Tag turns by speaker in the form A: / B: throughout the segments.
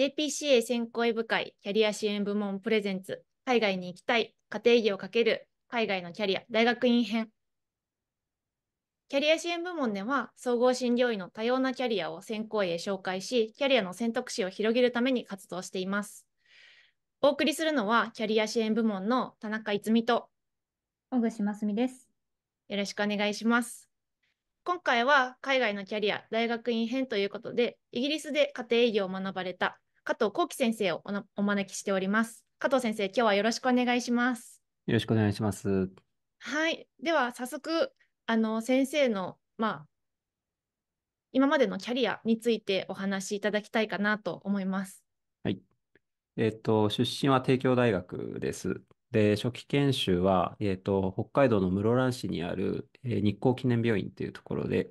A: JPCA 選考委部会キャリア支援部門プレゼンツ海外に行きたい家庭医け×海外のキャリア大学院編キャリア支援部門では総合診療医の多様なキャリアを選考医へ紹介しキャリアの選択肢を広げるために活動していますお送りするのはキャリア支援部門の田中逸美と小串真澄ですよろしくお願いします今回は海外のキャリア大学院編ということでイギリスで家庭医療を学ばれた加藤幸喜先生をお招きしております。加藤先生、今日はよろしくお願いします。
B: よろしくお願いします。
A: はい、では早速あの先生のまあ今までのキャリアについてお話しいただきたいかなと思います。
B: はい。えっ、ー、と出身は帝京大学です。で初期研修は、えっ、ー、と北海道の室蘭市にある、えー、日光記念病院というところで、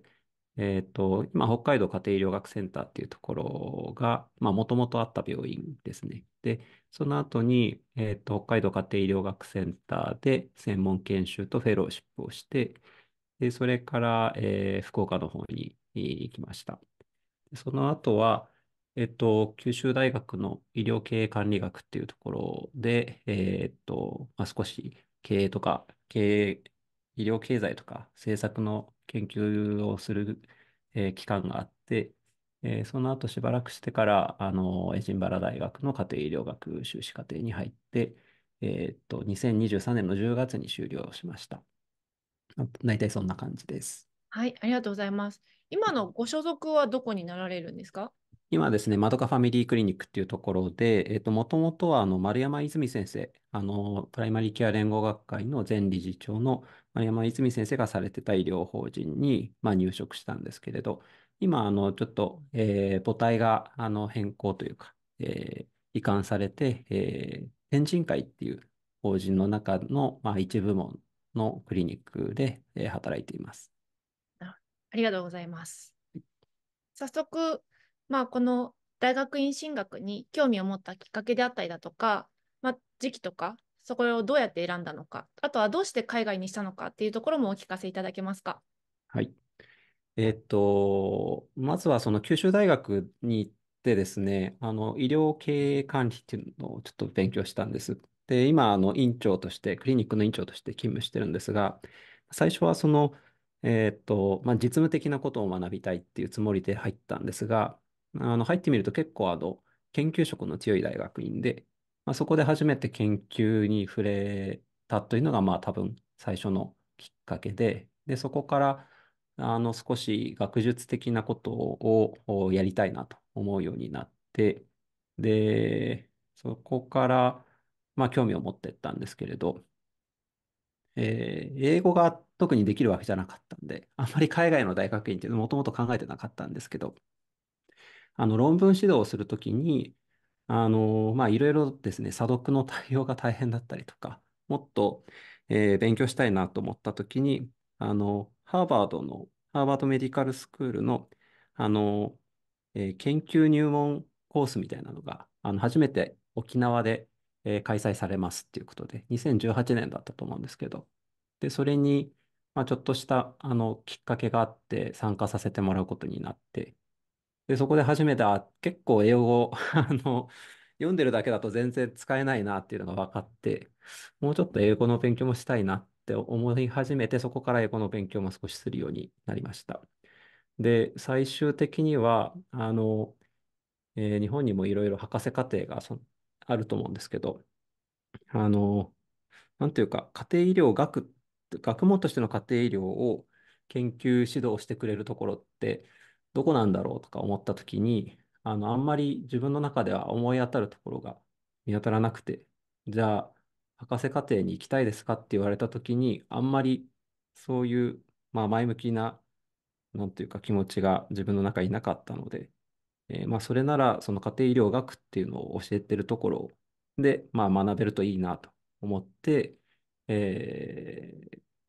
B: えー、と、今、北海道家庭医療学センターっていうところが、まもともとあった病院ですね。で、その後に、えっ、ー、と、北海道家庭医療学センターで専門研修とフェローシップをして、で、それから、えー、福岡の方に行きました。その後は、えっと、九州大学の医療経営管理学っていうところで、えー、っと、まあ、少し経営とか、経営、医療経済とか政策の研究をする、えー、期間があって、えー、その後しばらくしてから、あの、エジンバラ大学の家庭医療学修士課程に入って、えー、っと、2023年の10月に終了しました。大体そんな感じです。
A: はい、ありがとうございます。今のご所属はどこになられるんですか
B: 今ですね、まどかファミリークリニックっていうところで、えっと、もともとは、あの、丸山泉先生、あの、プライマリーケア連合学会の前理事長の山泉先生がされてた医療法人に、まあ、入職したんですけれど、今、あの、ちょっと、えー、母体が、あの、変更というか、えー、移管されて、えー、天神会っていう法人の中の、まあ、一部門のクリニックで、えー、働いています。
A: ありがとうございます。早速、まあ、この大学院進学に興味を持ったきっかけであったりだとか、まあ、時期とかそこをどうやって選んだのか、あとはどうして海外にしたのかっていうところもお聞かせいただけますか。
B: はい。えっと、まずはその九州大学に行ってですね、あの医療経営管理っていうのをちょっと勉強したんです。で、今、あの院長として、クリニックの院長として勤務してるんですが、最初はその、えー、っと、まあ、実務的なことを学びたいっていうつもりで入ったんですが、あの入ってみると結構あの研究職の強い大学院で、まあ、そこで初めて研究に触れたというのが、まあ多分最初のきっかけで、で、そこから、あの、少し学術的なことをやりたいなと思うようになって、で、そこから、まあ興味を持っていったんですけれど、えー、英語が特にできるわけじゃなかったんで、あんまり海外の大学院っていうのもともと考えてなかったんですけど、あの論文指導をするときに、あの、まあ、いろいろですね、査読の 対応が大変だったりとか、もっと、えー、勉強したいなと思ったときに、あの、ハーバードの、ハーバードメディカルスクールの、あの、えー、研究入門コースみたいなのが、あの、初めて沖縄で、えー、開催されますっていうことで、2018年だったと思うんですけど、で、それに、まあ、ちょっとした、あの、きっかけがあって参加させてもらうことになって、で、そこで初めて、あ、結構英語、あの、読んでるだけだと全然使えないなっていうのが分かって、もうちょっと英語の勉強もしたいなって思い始めて、そこから英語の勉強も少しするようになりました。で、最終的には、あの、えー日本にもいろいろ博士課程がそあると思うんですけど、あの、なんていうか、家庭医療学、学問としての家庭医療を研究指導してくれるところって、どこなんだろうとか思った時に、あの、あんまり自分の中では思い当たるところが見当たらなくて、じゃあ、博士課程に行きたいですかって言われた時に、あんまりそういう、まあ、前向きな、なんていうか気持ちが自分の中になかったので、えー、まあ、それなら、その家庭医療学っていうのを教えてるところで、まあ、学べるといいなと思って、えー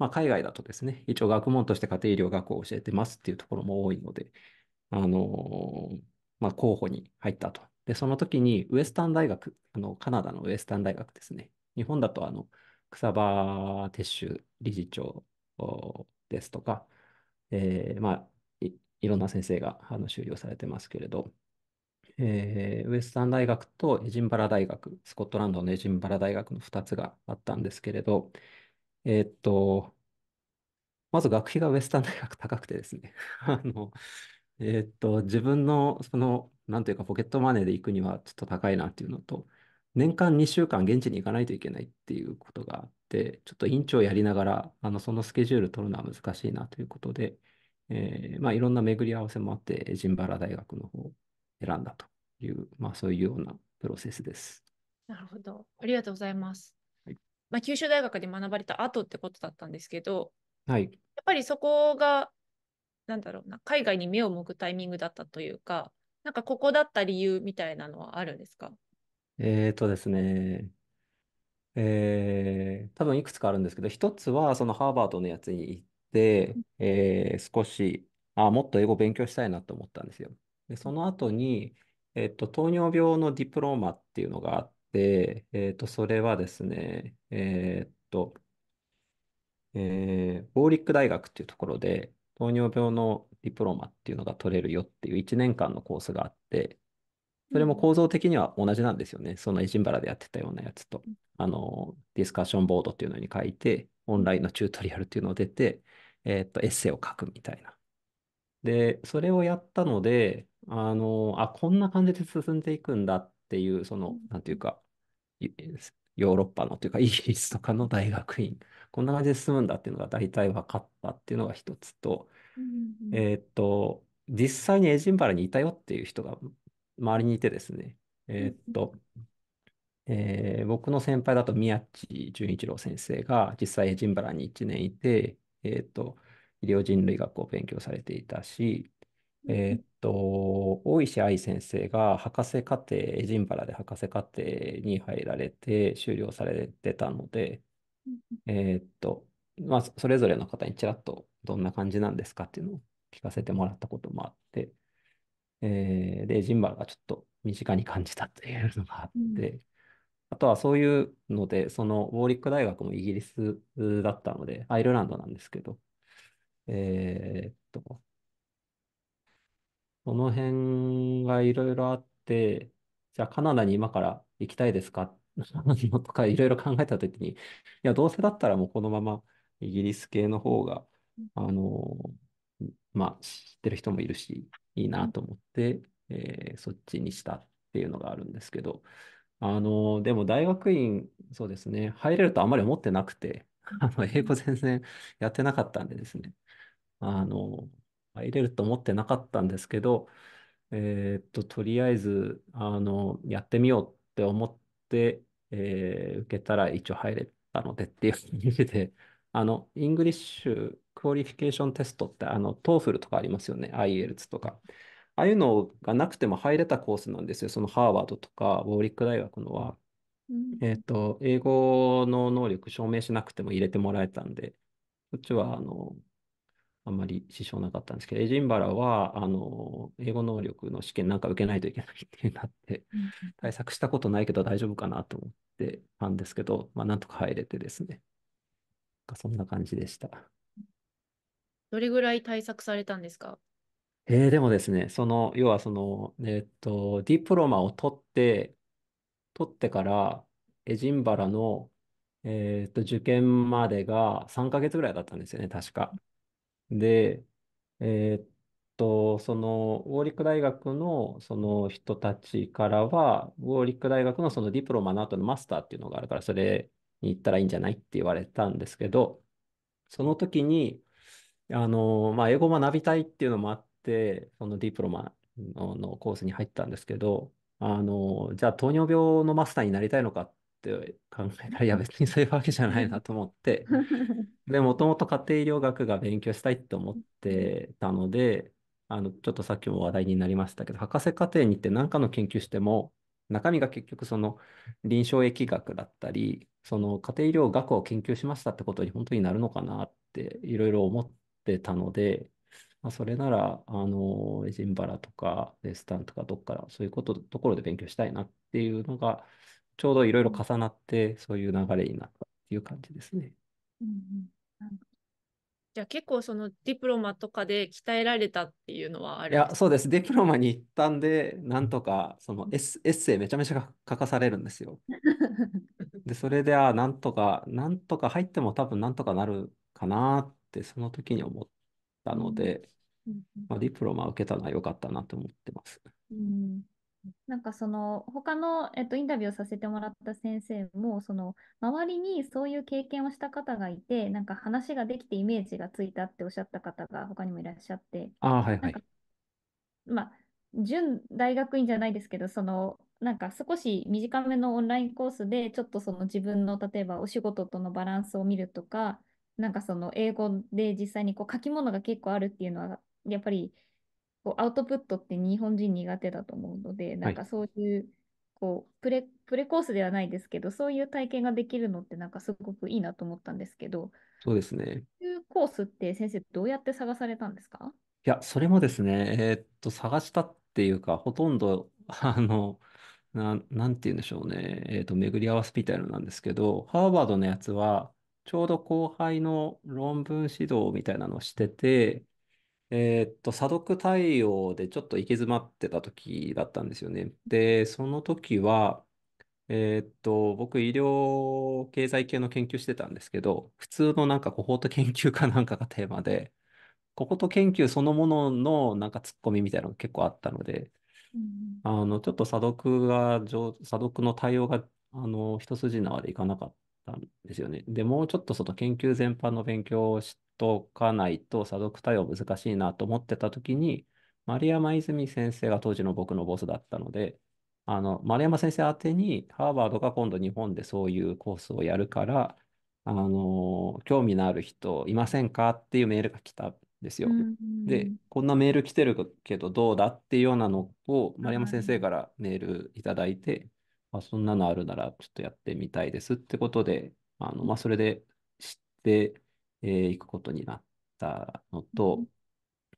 B: まあ、海外だとですね、一応学問として家庭医療学を教えてますっていうところも多いので、あのー、まあ、候補に入ったと。で、その時にウエスタン大学、あの、カナダのウエスタン大学ですね。日本だとあの、草場鉄修理事長ですとか、えー、まあい、いろんな先生があの修了されてますけれど、えー、ウエスタン大学とエジンバラ大学、スコットランドのエジンバラ大学の2つがあったんですけれど、えーっと、まず学費がウェスタン大学高くてですね あの、えーっと、自分の、その、なんというかポケットマネーで行くにはちょっと高いなっていうのと、年間2週間現地に行かないといけないっていうことがあって、ちょっと院長長やりながら、あの、そのスケジュール取るのは難しいなということで、えー、まあ、いろんな巡り合わせもあって、エジンバラ大学の方を選んだという、まあ、そういうようなプロセスです。
A: なるほど。ありがとうございます。まあ、九州大学で学ばれた後ってことだったんですけど、はい、やっぱりそこがなんだろうな海外に目を向くタイミングだったというかなんかここだった理由みたいなのはあるんですか
B: えっ、ー、とですねえー、多分いくつかあるんですけど一つはそのハーバードのやつに行って、えー、少しあもっと英語勉強したいなと思ったんですよ。でその後に、えっと、糖尿病のディプローマっていうのがあって、えっと、それはですね、えっと、えー、ボーリック大学っていうところで、糖尿病のディプロマっていうのが取れるよっていう1年間のコースがあって、それも構造的には同じなんですよね。そのエジンバラでやってたようなやつと、あの、ディスカッションボードっていうのに書いて、オンラインのチュートリアルっていうのを出て、えっと、エッセイを書くみたいな。で、それをやったので、あの、あ、こんな感じで進んでいくんだっっていう、その、なんていうか、ヨーロッパのというか、イギリスとかの大学院、こんな感じで進むんだっていうのが大体分かったっていうのが一つと、えっ、と、実際にエジンバラにいたよっていう人が周りにいてですね、えっ、と、えー、僕の先輩だと宮地純一郎先生が実際エジンバラに1年いて、えっ、と、医療人類学を勉強されていたし、えーっと、大石愛先生が博士課程、エジンバラで博士課程に入られて修了されてたので、えーっと、まあ、それぞれの方にちらっとどんな感じなんですかっていうのを聞かせてもらったこともあって、えー、で、エジンバラがちょっと身近に感じたというのがあって、うん、あとはそういうので、そのウォーリック大学もイギリスだったので、アイルランドなんですけど、えー、っと、その辺がいろいろあって、じゃあカナダに今から行きたいですか とかいろいろ考えたときに、いや、どうせだったらもうこのままイギリス系の方が、あの、まあ、知ってる人もいるし、いいなと思って、えー、そっちにしたっていうのがあるんですけど、あの、でも大学院、そうですね、入れるとあまり思ってなくて、あの英語全然やってなかったんでですね、あの、入れると思ってなかったんですけど、えー、っと、とりあえず、あの、やってみようって思って、えー、受けたら一応入れたのでっていう感じで、あの、イングリッシュクオリフィケーションテストって、あの、t o e f とかありますよね、IELTS とか。ああいうのがなくても入れたコースなんですよ。そのハーバードとか、ウォーリック大学のは。えっと、英語の能力証明しなくても入れてもらえたんで、こっちは、あの、あんまり支障なかったんですけど、エジンバラは、あの、英語能力の試験なんか受けないといけないっていうなって、対策したことないけど大丈夫かなと思ってたんですけど、まあ、なんとか入れてですね。そんな感じでした。
A: どれぐらい対策されたんですか
B: えー、でもですね、その、要はその、えっ、と、ディプロマを取って、取ってから、エジンバラの、えっ、と、受験までが3ヶ月ぐらいだったんですよね、確か。で、えーっと、そのウォーリック大学のその人たちからは、ウォーリック大学のそのディプロマの後のマスターっていうのがあるから、それに行ったらいいんじゃないって言われたんですけど、その時に、あの、まあ、英語学びたいっていうのもあって、そのディプロマの、のコースに入ったんですけど、あの、じゃあ糖尿病のマスターになりたいのかっって考えたら、いや別にそういうわけじゃないなと思って、で、もともと家庭医療学が勉強したいって思ってたので、あの、ちょっとさっきも話題になりましたけど、博士課程に行って何かの研究しても、中身が結局その臨床疫学だったり、その家庭医療学を研究しましたってことに本当になるのかなっていろいろ思ってたので、まあ、それなら、あの、エジンバラとかデスタンとかどっかそういうこと、ところで勉強したいなっていうのが、ちょうどいろいろ重なって、そういう流れになったっていう感じですね。
A: うんうん、じゃあ結構そのディプロマとかで鍛えられたっていうのはあるいや、そう
B: です。ディプロマに行ったんで、なんとかそのエッエッセイめちゃめちゃ書かされるんですよ。で、それで、あなんとか、なんとか入っても多分なんとかなるかなって、その時に思ったので、まディプロマ受けたのは良かったなと思ってます。
C: うんなんかその他の、えっと、インタビューをさせてもらった先生もその周りにそういう経験をした方がいてなんか話ができてイメージがついたっておっしゃった方が他にもいらっしゃってああはいはいまあ準大学院じゃないですけどそのなんか少し短めのオンラインコースでちょっとその自分の例えばお仕事とのバランスを見るとかなんかその英語で実際にこう書き物が結構あるっていうのはやっぱりこうアウトプットって日本人苦手だと思うので、なんかそういう、こうプレプレコースではないですけど、そういう体験ができるのってなんかすごくいいなと思ったんですけど、そうですね。そういうコースって先生、どうやって探されたんですか
B: いや、それもですね、えー、っと、探したっていうか、ほとんど、あの、な、なんて言うんでしょうね、えー、っと、巡り合わせみたいのなんですけど、ハーバードのやつは、ちょうど後輩の論文指導みたいなのをしてて、えーっと、査読対応でちょっと行き詰まってた時だったんですよね。で、その時は、えーっと、僕、医療経済系の研究してたんですけど、普通のなんかコホート研究かなんかがテーマで、コホート研究そのもののなんかツッコミみたいなのが結構あったので、あの、ちょっと査読が査読の対応が、あの、一筋縄でいかなかった。たんですよね。でもうちょっとその研究全般の勉強をしとかないと、査読対応難しいなと思ってた時に、丸山泉先生が当時の僕のボスだったので、あの丸山先生宛てに、ハーバードが今度日本でそういうコースをやるから、あの興味のある人いませんかっていうメールが来たんですよ。うんうん、で、こんなメール来てるけどどうだっていうようなのを丸山先生からメールいただいて、あ、そんなのあるならちょっとやってみたいですってことで、あのまあ、それで知ってい、えくことになったのと、うん、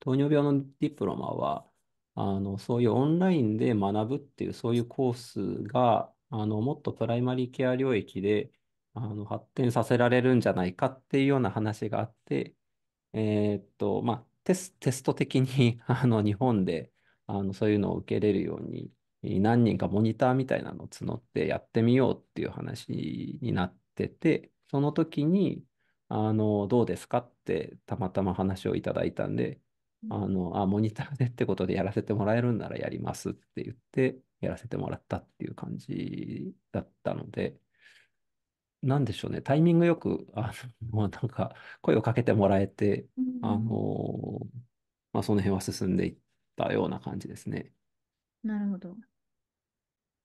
B: 糖尿病のディプロマは、あのそういうオンラインで学ぶっていう、そういうコースが、あのもっとプライマリーケア領域であの発展させられるんじゃないかっていうような話があって、えー、っと、まあ、テス、テスト的にあの日本であのそういうのを受けれるように何人かモニターみたいなのを募ってやってみようっていう話になってて、その時に、あの、どうですかってたまたま話をいただいたんで、あの、あ、モニターでってことでやらせてもらえるんならやりますって言って、やらせてもらったっていう感じだったので、なんでしょうね、タイミングよく、あの、なんか、声をかけてもらえて、あの、まあ、その辺は進んでいったような感じですね。
C: なるほど。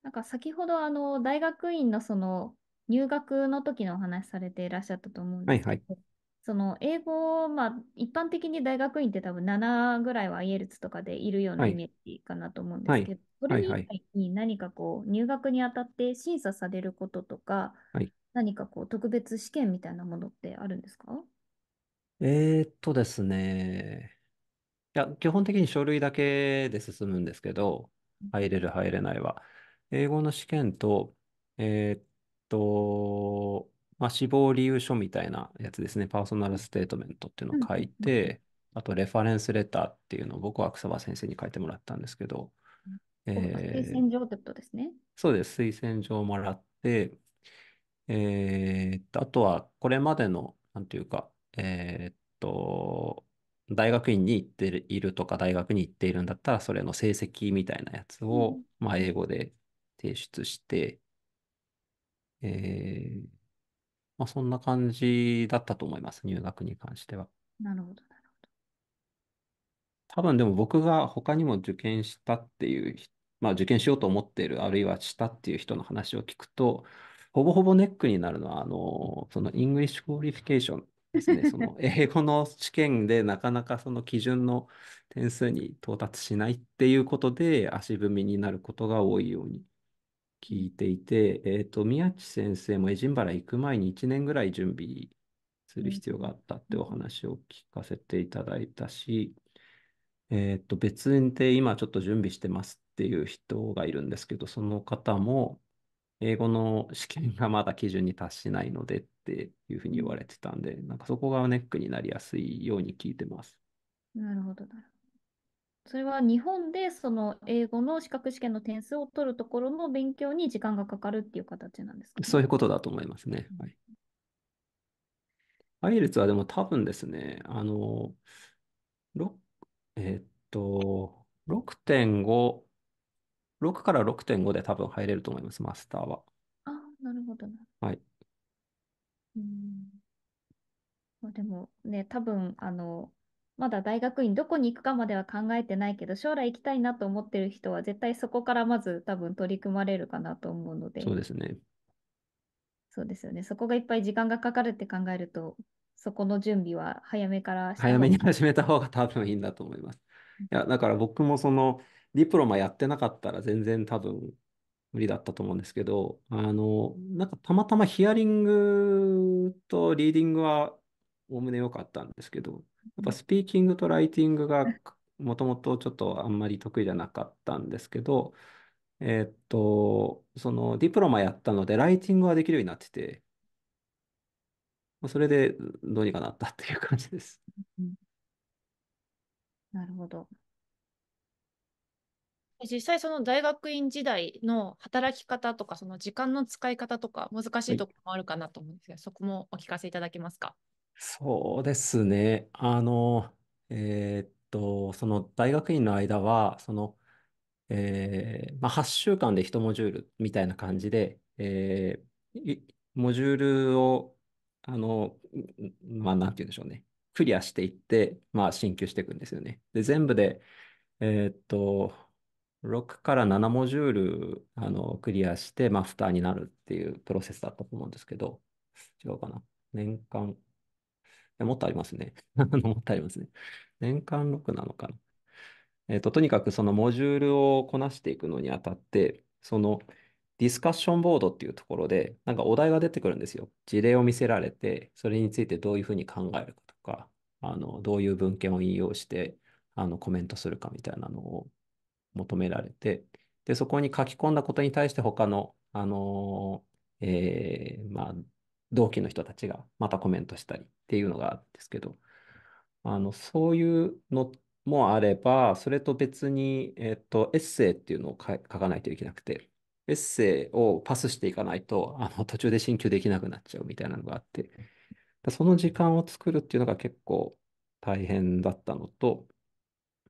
C: なんか先ほどあの大学院のその入学の時のお話されていらっしゃったと思うんですけど、はいはい、その英語、まあ、一般的に大学院って多分7ぐらいはイエルツとかでいるようなイメージかなと思うんですけど、はいはい、それ以外に何かこう入学にあたって審査されることとか、はい、何かこう特別試験みたいなものってあるんですか
B: えー、っとですね。いや、基本的に書類だけで進むんですけど、入れる、入れないは。英語の試験と、えーっと、まあ、志望理由書みたいなやつですね。パーソナルステートメントっていうのを書いて、あとレファレンスレターっていうのを僕は草場先生に書いてもらったんですけど、えー推薦状
C: ってことですね。
B: そうです。推薦状をもらって、えーっと、あとはこれまでの、なんていうか、えーっと、大学院に行っているとか、大学に行っているんだったら、それの成績みたいなやつを、まあ、英語で提出して、えー、まあ、そんな感じだったと思います、入学に関しては。
C: なるほど、なるほど。
B: 多分でも僕が他にも受験したっていうまあ、受験しようと思っている、あるいはしたっていう人の話を聞くと、ほぼほぼネックになるのは、あの、そのイングリッシュクオリフィケーション
C: ですね。その
B: 英語の試験でなかなかその基準の点数に到達しないっていうことで足踏みになることが多いように聞いていて、えっと、宮地先生もエジンバラ行く前に1年ぐらい準備する必要があったってお話を聞かせていただいたし、えっと、別で今ちょっと準備してますっていう人がいるんですけど、その方も、英語の試験がまだ基準に達しないのでっていうふうに言われてたんで、なんかそこがネックになりやすいように聞いてます。
C: なるほど、なるほど。それは日本でその英語の資格試験の点数を取るところの勉強に時間がかかるっていう形なんですか、ね、そ
B: ういうことだと思いますね。はい。アイ l t はでも多分ですね、あの、えー、っと、6.5、6から6.5で多分入れると思います、マスターは。
C: あ、なるほど、ね。はい。うん。でもね、多分あの、まだ大学院どこに行くかまでは考えてないけど、将来行きたいなと思ってる人は、絶対そこからまず多分取り組まれるかなと思うので、そうですね。そうですよね。そこがいっぱい時間がかかるって考えると、そこの準備は早めから早めに始
B: めた方が多分いいんだと思います。いや、だから僕もそのディプロマやってなかったら全然多分無理だったと思うんですけど、あの、なんかたまたまヒアリングとリーディングはおおむね良かったんですけど、っぱスピーキングとライティングがもともとちょっとあんまり得意じゃなかったんですけど、えー、っと、そのディプロマやったので、ライティングはできるようになってて、それでどうにかなったっていう感じです。うん、
C: なるほど。
A: 実際その大学院時代の働き方とかその時間の使い方とか難しいところもあるかなと思うんですが、はい、そこもお聞かせいただけますか。
B: そうですね。あの、えーっと、その大学院の間は、その、えーまあ、8週間で1モジュールみたいな感じで、えーモジュールを、あの、まあ、なんて言うんでしょうね。クリアしていって、まあ、進級していくんですよね。で、全部で、えーっと、6から7モジュール、あの、クリアして、マスターになるっていうプロセスだったと思うんですけど、違うかな。年間もっとありますね。もっとありますね。年間6なのかな。えっ、ー、と、とにかくそのモジュールをこなしていくのにあたって、そのディスカッションボードっていうところで、なんかお題が出てくるんですよ。事例を見せられて、それについてどういうふうに考えるかとか、あのどういう文献を引用してあのコメントするかみたいなのを求められて、でそこに書き込んだことに対して他の、あのええー、まあ、同期の人たちがまたコメントしたりっていうのがあるんですけど、あのそういうのもあれば、それと別に、えっと、エッセイっていうのを書かないといけなくて、エッセイをパスしていかないと、あの途中で進級できなくなっちゃうみたいなのがあって、その時間を作るっていうのが結構大変だったのと、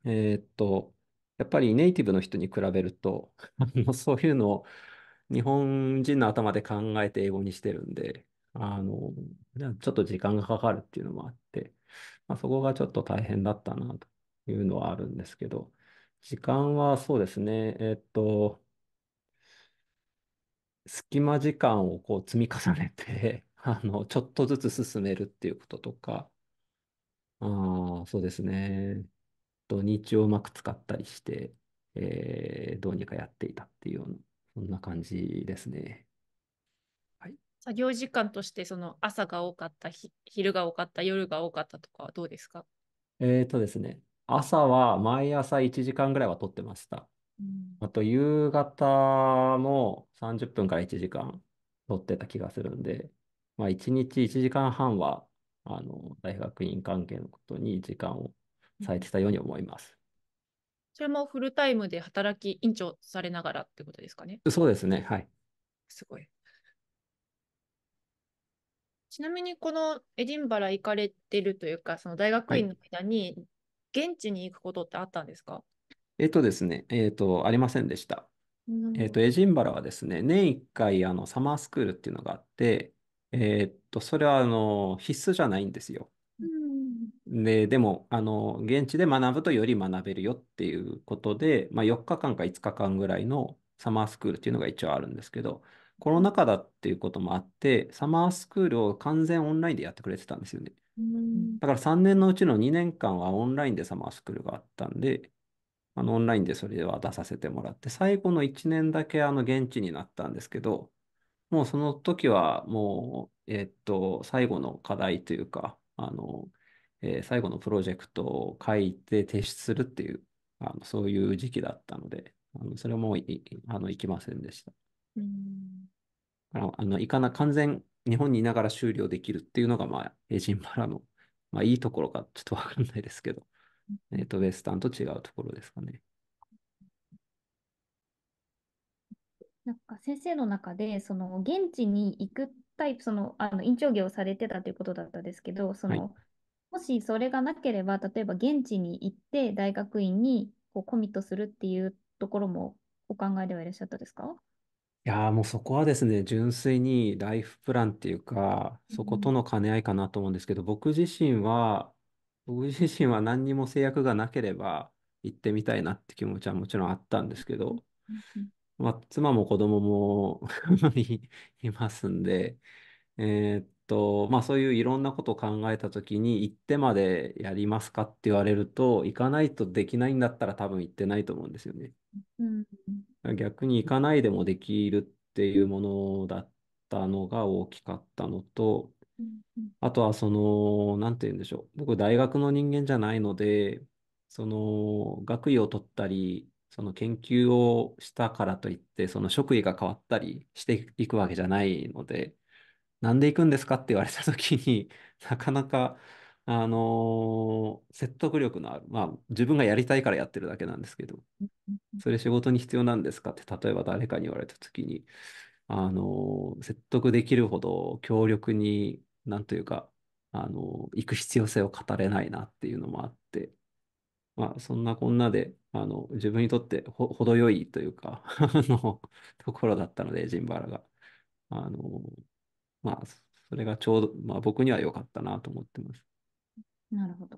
B: えー、っと、やっぱりネイティブの人に比べると、そういうのを日本人の頭で考えて英語にしてるんで、あの、ちょっと時間がかかるっていうのもあって、まあ、そこがちょっと大変だったなというのはあるんですけど、時間はそうですね、えっと、隙間時間をこう積み重ねて あの、ちょっとずつ進めるっていうこととか、ああ、そうですね。土日をうまく使ったりして、えーどうにかやっていたっていうような、そんな感じですね。
A: 作業時間としてその朝が多かった昼が多かった夜が多かったとかはどうですか
B: えっ、ー、とですね朝は毎朝1時間ぐらいは取ってました、うん、あと夕方も30分から1時間取ってた気がするんで、まあ、1日1時間半はあの大学院関係のことに時間を割いてたように思います、うん、
A: それもフルタイムで働き、院長されながらってことですかね。
B: そうですね。はい。
A: すごい。ちなみにこのエディンバラ行かれてるというか、その大学院の間に現地に行くことってあったんですか、は
B: い、えっ、とですね、えっ、ー、と、ありませんでした。えっ、ー、と、エジンバラはですね、年1回あのサマースクールっていうのがあって、えっと、それはあの必須じゃないんですよ。ででもあの、現地で学ぶとより学べるよっていうことで、まあ、4日間か5日間ぐらいのサマースクールっていうのが一応あるんですけど、コロナ禍だっていうこともあって、サマースクールを完全オンラインでやってくれてたんですよね。だから3年のうちの2年間はオンラインでサマースクールがあったんで、あのオンラインでそれでは出させてもらって、最後の1年だけあの現地になったんですけど、もうその時はもう、えー、っと、最後の課題というか、あの、えー、最後のプロジェクトを書いて提出するっていう、あのそういう時期だったので、あのそれもあの行きませんでした。うん。あの、いかな、完全、日本にいながら修了できるっていうのが、まあ、エジンバラの、まあ、いいところか、ちょっとわかんないですけど、えっと、ウェスタンと違うところですかね。
C: なんか先生の中で、その現地に行くタイプ、その、あの、院長業をされてたということだったんですけど、そはい。の、もしそれがなければ、例えば現地に行って大学院にこうコミットするっていうところもお考えではいらっしゃったですか
B: いやもうそこはですね、純粋にライフプランっていうか、そことの兼ね合いかなと思うんですけど、僕自身は、僕自身は何にも制約がなければ行ってみたいなって気持ちはもちろんあったんですけど、まあ、妻も子供もい いますんで、えーっと、まあそういういろんなことを考えたときに、行ってまでやりますかって言われると、行かないとできないんだったら多分行ってないと思うんですよね。うん、逆に行かないでもできるっていうものだったのが大きかったのと、あとはその、何て言うんでしょう。僕、大学の人間じゃないので、その、学位を取ったり、その研究をしたからといって、その職位が変わったりしていくわけじゃないので、なんで行くんですかって言われた時になかなかあのー、説得力のある、まあ、自分がやりたいからやってるだけなんですけど、それ仕事に必要なんですかって、例えば誰かに言われた時に、あのー、説得できるほど強力に、なんというか、あのー、行く必要性を語れないなっていうのもあって、まあ、そんなこんなで、あの、自分にとってほ、程よいというか あの、ところだったので、ジンバラが。あの、まあ、それがちょうど、まあ、僕には良かったなと思ってます。
A: なるほど。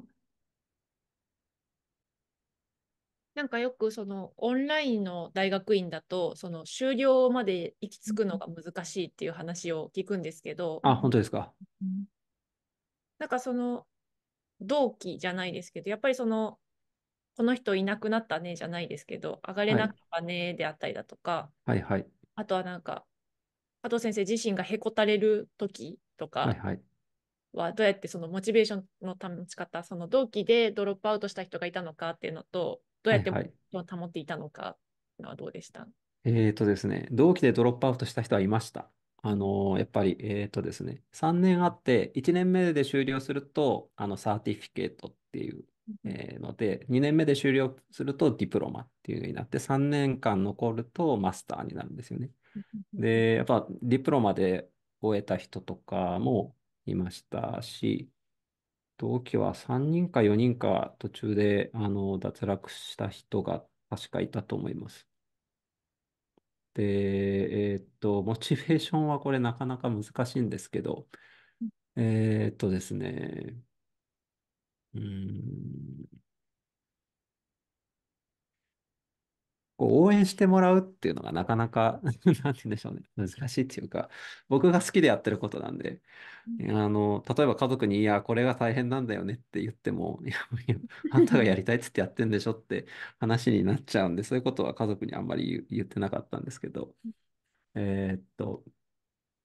A: なんかよくそのオンラインの大学院だとその修了まで行き着くのが難しいっていう話を聞くんですけど、あ、本当ですか。なんかその同期じゃないですけど、やっぱりそのこの人いなくなったねじゃないですけど、上がれなかったねであったりだとか、はいはいはい。あとはなんか加藤先生自身がへこたれる時とか、はいはい。はどうやってそのモチベーションの保ち方その同期でドロップアウトした人がいたのかっていうのとどうやってモチベーションを保っていたのかはどうでした、は
B: いはい、えっ、ー、とですね同期でドロップアウトした人はいました。あのやっぱり、えっ、ー、とですね、3年あって1年目で終了するとあのサーティフィケートっていうえー、ので、2年目で終了するとディプロマっていうのになって、3年間残るとマスターになるんですよね。で、やっぱディプロマで終えた人とかも、いましたし、同期は3人か4人か途中であの脱落した人が確かいたと思います。で、えーっと、モチベーションはこれなかなか難しいんですけど、えーっとですね、うん。こう応援してもらうっていうのがなかなか なんて言うんでしょうね、難しいっていうか、僕が好きでやってることなんで、うん、あの、例えば家族に、いや、これが大変なんだよねって言っても、いや、あんたがやりたいっつってやってんでしょって話になっちゃうんで、そういうことは家族にあんまり言ってなかったんですけど、えー、っと、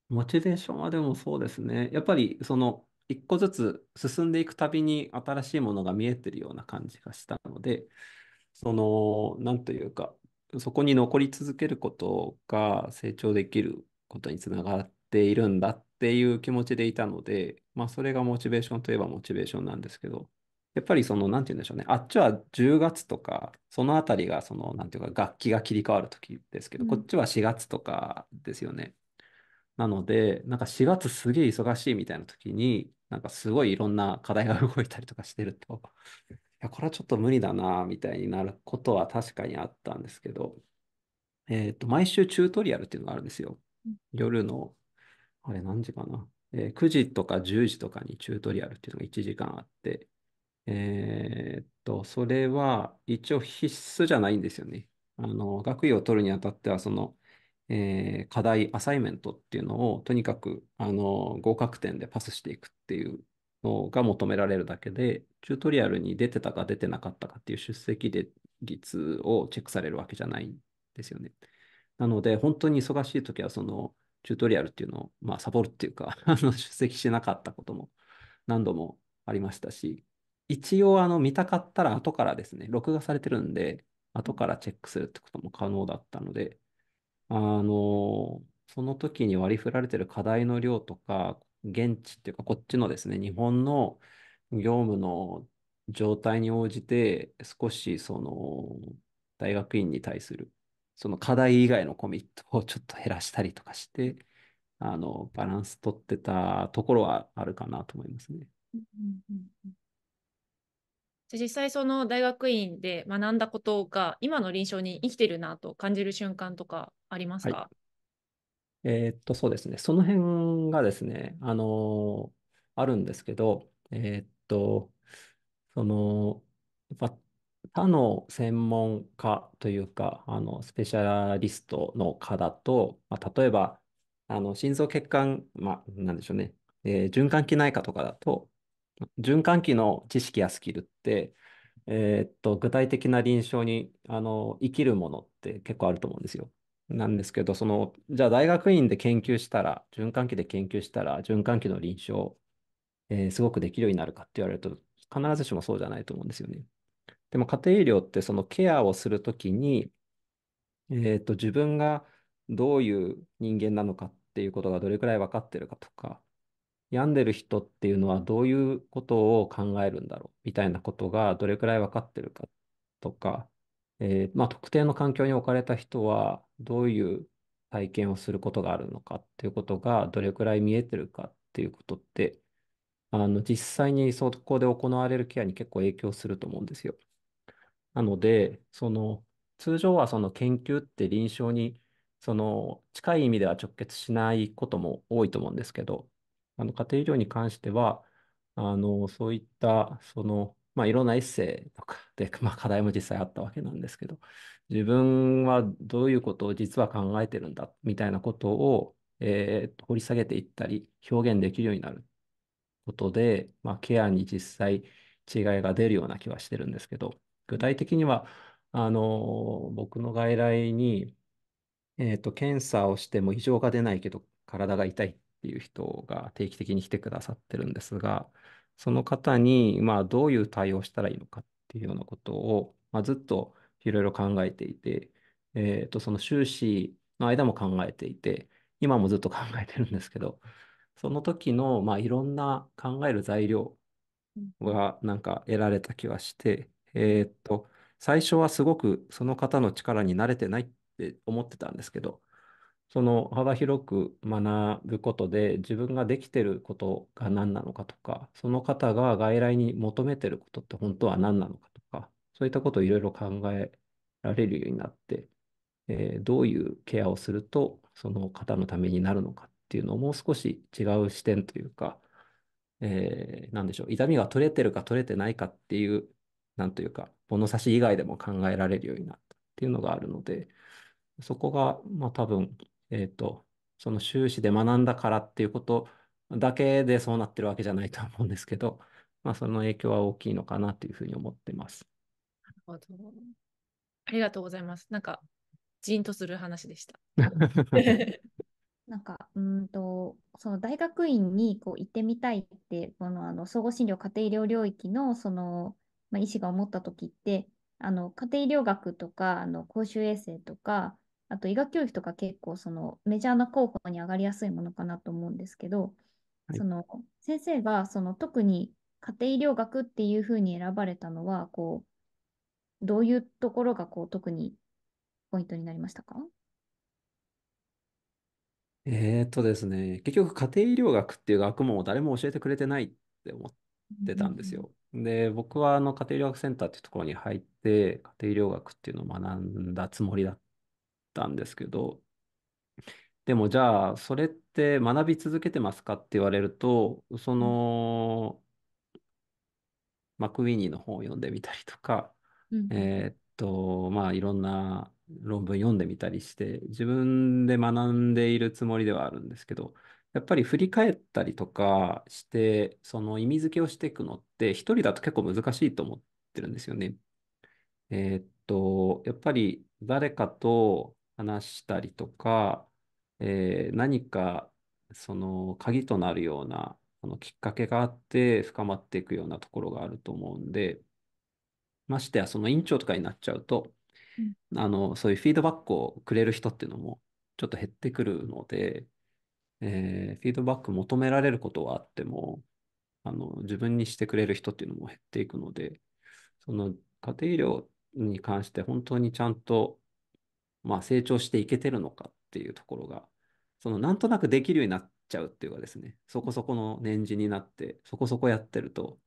B: モチベーションはでもそうですね、やっぱりその、一個ずつ進んでいくたびに新しいものが見えてるような感じがしたので、その、なんというか、そこに残り続けることが成長できることにつながっているんだっていう気持ちでいたので、まあ、それがモチベーションといえばモチベーションなんですけど、やっぱりその、なんて言うんでしょうね、あっちは10月とか、そのあたりが、その、なんていうか、楽器が切り替わる時ですけど、こっちは4月とかですよね。なので、なんか4月すげえ忙しいみたいな時に、なんかすごいいろんな課題が動いたりとかしてると、や、これはちょっと無理だな、みたいになることは確かにあったんですけど、えっ、ー、と、毎週チュートリアルっていうのがあるんですよ。夜の、あれ何時かな。えー、9時とか10時とかにチュートリアルっていうのが1時間あって、えー、っと、それは一応必須じゃないんですよね。あの、学位を取るにあたっては、その、えー、課題、アサイメントっていうのを、とにかく、あの、合格点でパスしていくっていうのが求められるだけで、チュートリアルに出てたか出てなかったかっていう出席率をチェックされるわけじゃないんですよね。なので、本当に忙しい時は、そのチュートリアルっていうのを、まあ、サボるっていうか 出席しなかったことも何度もありましたし、一応、あの、見たかったら後からですね、録画されてるんで、後からチェックするってことも可能だったので、あの、その時に割り振られてる課題の量とか、現地っていうか、こっちのですね、日本の業務の状態に応じて、少しその大学院に対する、その課題以外のコミットをちょっと減らしたりとかして、あのバランス取ってたところはあるかなと思いますね。
A: 実際その大学院で学んだことが今の臨床に生きてるなと感じる瞬間とかありますか、はい
B: えーっと、そうですね。その辺がですね、あのあるんですけど、えーっと、その、やっぱ他の専門家というか、あの、スペシャリストの科だと、まあ、例えば、あの、心臓血管、まあ、なんでしょうね、えー循環器内科とかだと、循環器の知識やスキルって、えーっと、具体的な臨床に、あの、生きるものって結構あると思うんですよ。なんですけど、その、じゃあ大学院で研究したら、循環器で研究したら、循環器の臨床、えー、すごくできるようになるかって言われると、必ずしもそうじゃないと思うんですよね。でも家庭医療ってそのケアをするときに、えっと、自分がどういう人間なのかっていうことがどれくらい分かってるかとか、病んでる人っていうのはどういうことを考えるんだろうみたいなことがどれくらい分かってるかとか、えーまあ、特定の環境に置かれた人はどういう体験をすることがあるのかっていうことがどれくらい見えてるかっていうことってあの実際にそこで行われるケアに結構影響すると思うんですよ。なのでその通常はその研究って臨床にその近い意味では直結しないことも多いと思うんですけどあの家庭医療に関してはあのそういったその、まあ、いろんなエッセイとかで、まあ、課題も実際あったわけなんですけど、自分はどういうことを実は考えてるんだみたいなことを、えー、掘り下げていったり、表現できるようになることで、まあ、ケアに実際違いが出るような気はしてるんですけど、具体的には、あの僕の外来に、えーと、検査をしても異常が出ないけど、体が痛いっていう人が定期的に来てくださってるんですが、その方に、まあ、どういう対応したらいいのかっっていうようなことを、まあ、ずっといろいろ考えていて、えー、とその修士の間も考えていて、今もずっと考えてるんですけど、その時の、まあ、いろんな考える材料がなんか得られた気はして、えー、っと、最初はすごくその方の力に慣れてないって思ってたんですけど、その幅広く学ぶことで自分ができてることが何なのかとか、その方が外来に求めてることって本当は何なのかとか、そういったことをいろいろ考えられるようになって、えー、どういうケアをするとその方のためになるのかっていうのをもう少し違う視点というか、えー、何でしょう、痛みが取れてるか取れてないかっていう、なんというか、物差し以外でも考えられるようになったっていうのがあるので、そこが、まあ多分、えっ、ー、と、その修士で学んだからっていうことだけでそうなってるわけじゃないと思うんですけど、まあ、その影響は大きいのかなというふうに思ってます。
A: なるほど。ありがとうございます。なんか、じんとする話でした。な
C: んか、うんと、その大学院にこう行ってみたいって、このあの総合診療家庭医療領域のその、まあ、医師が思った時って、あの家庭医療学とかあの公衆衛生とかあと医学教育とか結構そのメジャーな候補に上がりやすいものかなと思うんですけど、はい、その先生がその特に家庭医療学っていうふうに選ばれたのはこうどういうところがこう特にポイントになりましたか
B: えー、っとですね結局家庭医療学っていう学問を誰も教えてくれてないって思ってたんですよ。うん、で僕はあの家庭医療学センターっていうところに入って家庭医療学っていうのを学んだつもりだったたんですけど、でもじゃあ、それって学び続けてますかって言われると、その、マクウィニーの本を読んでみたりとか、うん、えー、っと、まあいろんな論文読んでみたりして、自分で学んでいるつもりではあるんですけど、やっぱり振り返ったりとかして、その意味付けをしていくのって、一人だと結構難しいと思ってるんですよね。えー、っと、やっぱり誰かと話したりとか、えー、何かその鍵となるようなあのきっかけがあって深まっていくようなところがあると思うんで、ましてやその院長とかになっちゃうと、うん、あのそういうフィードバックをくれる人っていうのもちょっと減ってくるので、えー、フィードバック求められることはあってもあの自分にしてくれる人っていうのも減っていくのでその家庭医療に関して本当にちゃんとまあ、成長していけてるのかっていうところが、そのなんとなくできるようになっちゃうっていうかですね、そこそこの年次になって、そこそこやってると、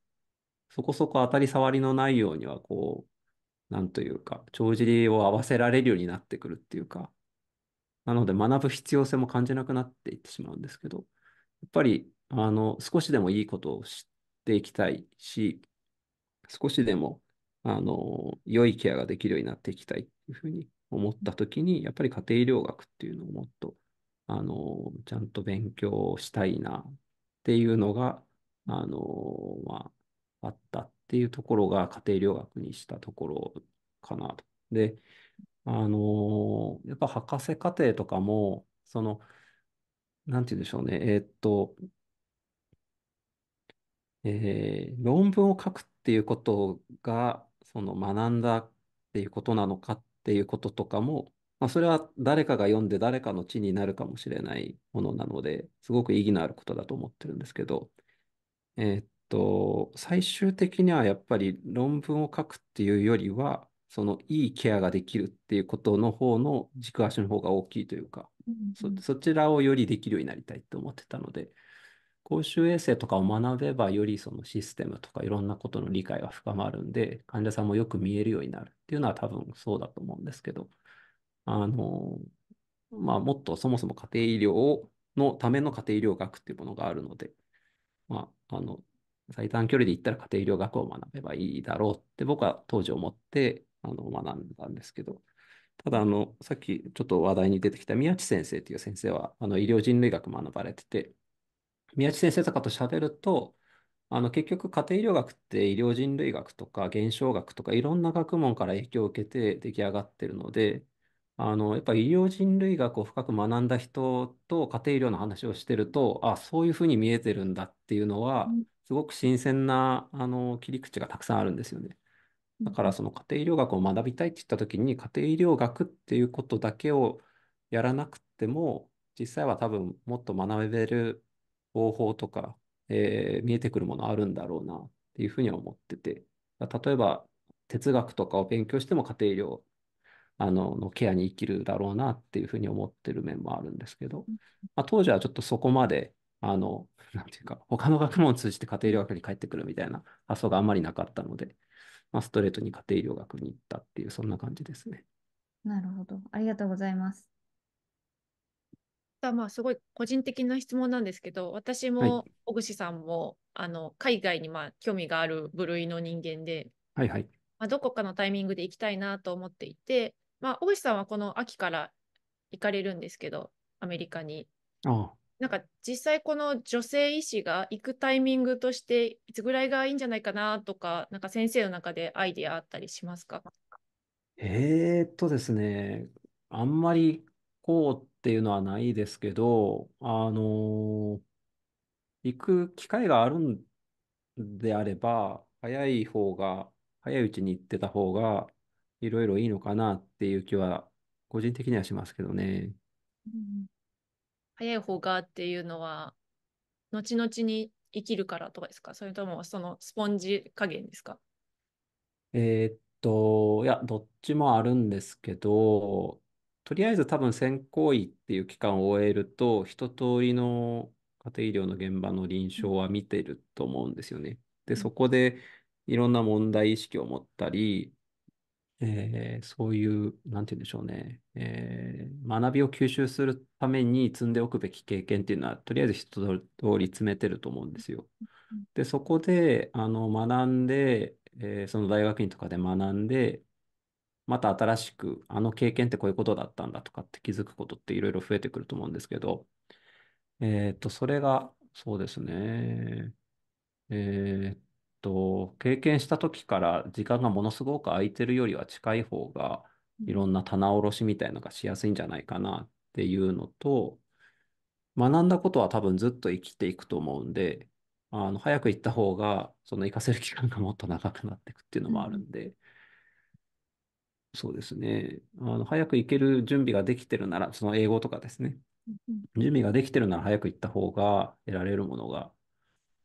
B: そこそこ当たり障りのないようには、こう、なんというか、帳尻を合わせられるようになってくるっていうか、なので学ぶ必要性も感じなくなっていってしまうんですけど、やっぱり、あの、少しでもいいことを知っていきたいし、少しでも、あの、良いケアができるようになっていきたいというふうに思った時に、やっぱり家庭医療学っていうのをもっと、あの、ちゃんと勉強したいなっていうのが、あの、まあ、あったっていうところが家庭医療学にしたところかなと。で、あの、やっぱ博士課程とかも、その、なんて言うんでしょうね、えっと、えー、論文を書くっていうことが、その学んだっていうことなのかっっていうこととかも、まあ、それは誰かが読んで誰かの地になるかもしれないものなので、すごく意義のあることだと思ってるんですけど、えー、っと、最終的にはやっぱり論文を書くっていうよりは、そのいいケアができるっていうことの方の軸足の方が大きいというか、うんうん、そそちらをよりできるようになりたいと思ってたので、公衆衛生とかを学べば、よりそのシステムとかいろんなことの理解が深まるんで、患者さんもよく見えるようになるっていうのは多分そうだと思うんですけど、あの、まあ、もっとそもそも家庭医療のための家庭医療学っていうものがあるので、まあ、あの、最短距離で行ったら家庭医療学を学べばいいだろうって僕は当時思ってあの学んだんですけど、ただあの、さっきちょっと話題に出てきた宮地先生という先生はあの医療人類学学ばれてて、宮地先生とかと喋ると、あの結局家庭医療学って医療人類学とか現象学とかいろんな学問から影響を受けて出来上がってるので、あのやっぱ医療人類学を深く学んだ人と家庭医療の話をしてると、あ、そういうふうに見えてるんだっていうのは、すごく新鮮なあの切り口がたくさんあるんですよね。だからその家庭医療学を学びたいって言った時に家庭医療学っていうことだけをやらなくても実際は多分もっと学べる方法とか、えー、見えてくるものあるんだろうなっていうふうには思ってて、例えば哲学とかを勉強しても家庭医療あののケアに生きるだろうなっていうふうに思ってる面もあるんですけど、まあ、当時はちょっとそこまで、あの、なんていうか、他の学問を通じて家庭医療学に帰ってくるみたいな発想があんまりなかったので、まあ、ストレートに家庭医療学に行ったっていう、そんな感じですね。
A: なるほど。ありがとうございます。まあすごい個人的な質問なんですけど私も小串さんも、はい、あの海外にまあ興味がある部類の人間で、はいはいまあ、どこかのタイミングで行きたいなと思っていて、まあ、小串さんはこの秋から行かれるんですけどアメリカに。ああなんか実際この女性医師が行くタイミングとしていつぐらいがいいんじゃないかなとか、なんか先生の中でアイディアあったりしますか
B: えーっとですね、あんまりこうっていうのはないですけど、あの行く機会があるんであれば、早い方が、早いうちに行ってた方が、いろいろいいのかなっていう気は、個人的にはしますけどね。
A: うん、早い方がっていうのは、後々に生きるからとかですかそれとも、そのスポンジ加減ですか
B: えーっと、いや、どっちもあるんですけど、とりあえず多分先行医っていう期間を終えると、一通りの家庭医療の現場の臨床は見てると思うんですよね。で、そこでいろんな問題意識を持ったり、えー、そういう、なんて言うんでしょうね、えー、学びを吸収するために積んでおくべき経験っていうのは、とりあえず一通り詰めてると思うんですよ。で、そこで、あの、学んで、えー、その大学院とかで学んで、また新しく、あの経験ってこういうことだったんだとかって気づくことっていろいろ増えてくると思うんですけど、えっ、ー、と、それが、そうですね。えっ、ー、と、経験した時から時間がものすごく空いてるよりは近い方が、いろんな棚卸しみたいのがしやすいんじゃないかなっていうのと、学んだことは多分ずっと生きていくと思うんで、あの早く行った方が、その行かせる期間がもっと長くなっていくっていうのもあるんで、そうですね。あの、早く行ける準備ができてるなら、その英語とかですね。準備ができてるなら早く行った方が得られるものが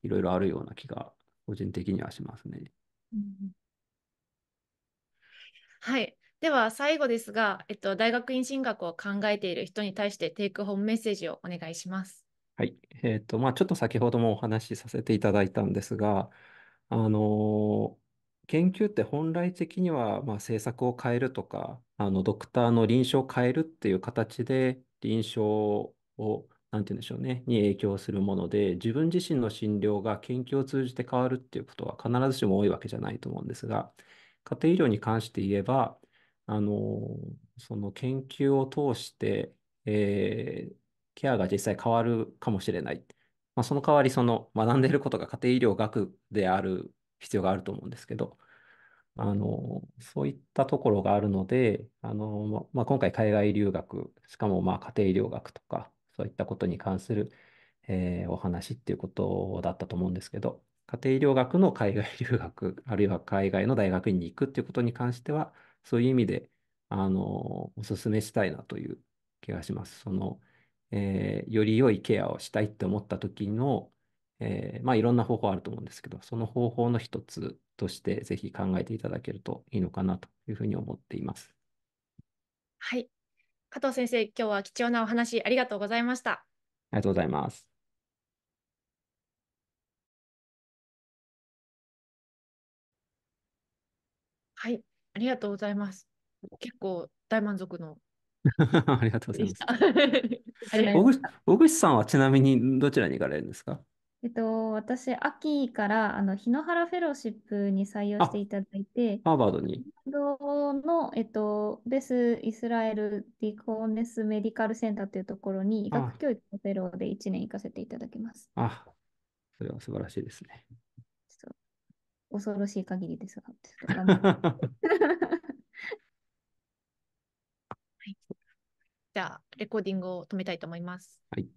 B: いろいろあるような気が、個人的にはしますね。
A: はい。では最後ですが、えっと、大学院進学を考えている人に対してテイクホームメッセージをお願いします。
B: はい。えっと、まあ、ちょっと先ほどもお話しさせていただいたんですが、あの研究って本来的には、まあ、政策を変えるとか、あの、ドクターの臨床を変えるっていう形で、臨床を、なんて言うんでしょうね、に影響するもので、自分自身の診療が研究を通じて変わるっていうことは必ずしも多いわけじゃないと思うんですが、家庭医療に関して言えば、あの、その研究を通して、えー、ケアが実際変わるかもしれない。まあ、その代わり、その学んでいることが家庭医療学である必要があると思うんですけど、あの、そういったところがあるので、あの、まあ、今回海外留学、しかもまあ家庭留学とか、そういったことに関する、えー、お話っていうことだったと思うんですけど、家庭留学の海外留学、あるいは海外の大学院に行くっていうことに関しては、そういう意味で、あの、お勧めしたいなという気がします。その、えー、より良いケアをしたいって思った時の、えー、まあいろんな方法あると思うんですけど、その方法の一つとしてぜひ考えていただけるといいのかなというふうに思っています。
A: はい。加藤先生、今日は貴重なお話ありがとうございました。あ
C: りがとうございます。
A: はい、ありがとうございます。結構大満足の
B: ありがとうござい
A: ます。
B: 小口さんはちなみにどちらに行かれるんですか
C: えっと、私、秋からあの日野原フェローシップに採用していただいて、ハーバードに。ハーバードの、えっと、ベス・イスラエル・ディコーネス・メディカル・センターというところに医学教育のフェローで1年行かせていただきます。
B: あ、それは素晴らしいですね。
C: ちょっと恐ろしい限りですが。
A: じゃあ、レコーディングを止めたいと思います。はい。